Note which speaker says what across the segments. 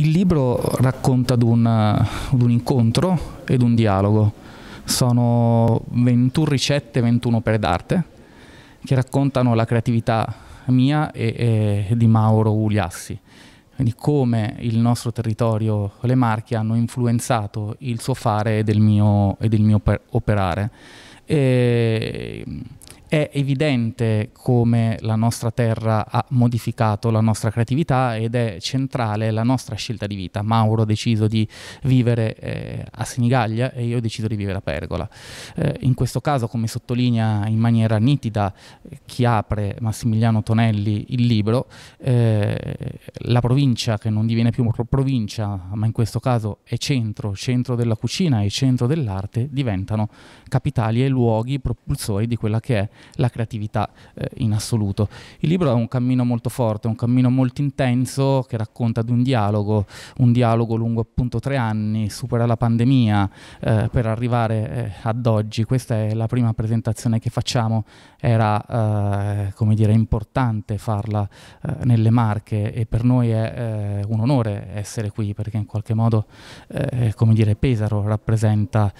Speaker 1: Il libro racconta di un, un incontro ed un dialogo. Sono 21 ricette, 21 opere d'arte che raccontano la creatività mia e, e di Mauro Uliassi quindi come il nostro territorio, le Marche, hanno influenzato il suo fare e del mio, e del mio operare. E è evidente come la nostra terra ha modificato la nostra creatività ed è centrale la nostra scelta di vita. Mauro ha deciso di vivere eh, a Senigallia e io ho deciso di vivere a Pergola. Eh, in questo caso, come sottolinea in maniera nitida chi apre Massimiliano Tonelli il libro, eh, la provincia che non diviene più provincia, ma in questo caso è centro, centro della cucina e centro dell'arte, diventano capitali e luoghi propulsori di quella che è la creatività eh, in assoluto. Il libro è un cammino molto forte, un cammino molto intenso che racconta di un dialogo, un dialogo lungo appunto tre anni, supera la pandemia eh, per arrivare eh, ad oggi. Questa è la prima presentazione che facciamo, era eh, come dire importante farla eh, nelle Marche e per noi è un onore essere qui perché in qualche modo come dire Pesaro rappresenta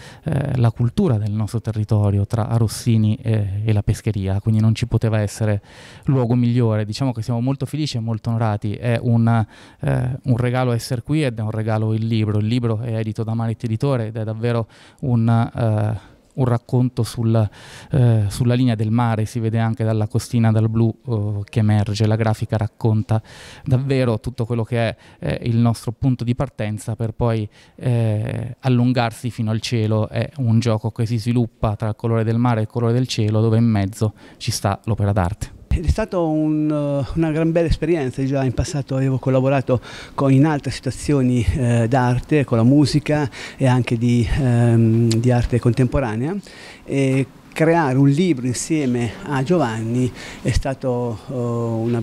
Speaker 1: la cultura del nostro territorio tra Rossini e, e la Pesaro pescheria, quindi non ci poteva essere luogo migliore. Diciamo che siamo molto felici e molto onorati, è un, eh, un regalo essere qui ed è un regalo il libro. Il libro è edito da Marit Editore ed è davvero un... Eh, un racconto sulla, eh, sulla, linea del mare, si vede anche dalla costina dal blu eh, che emerge, la grafica racconta davvero tutto quello che è eh, il nostro punto di partenza per poi eh, allungarsi fino al cielo, è un gioco che si sviluppa tra il colore del mare e il colore del cielo dove in mezzo ci sta l'opera d'arte
Speaker 2: è stata un, eh, una gran bella esperienza, già in passato avevo collaborato con, in altre situazioni eh, d'arte, con la musica e anche di, ehm, di arte contemporanea. E creare un libro insieme a Giovanni è stata oh, una,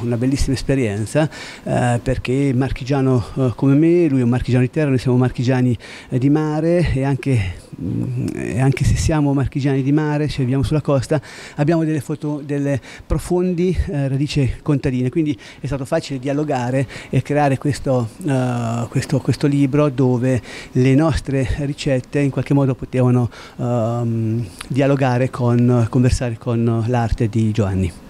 Speaker 2: una, bellissima esperienza eh, perché marchigiano eh, come me, lui è un marchigiano di terra, noi siamo marchigiani eh, di mare e anche, mh, mm, anche, se siamo marchigiani di mare, se viviamo sulla costa, abbiamo delle, foto, delle profondi eh, radici contadine, quindi è stato facile dialogare e creare questo, eh, questo, questo, libro dove le nostre ricette in qualche modo potevano dialogare ehm, dialogare con, conversare con l'arte di Giovanni.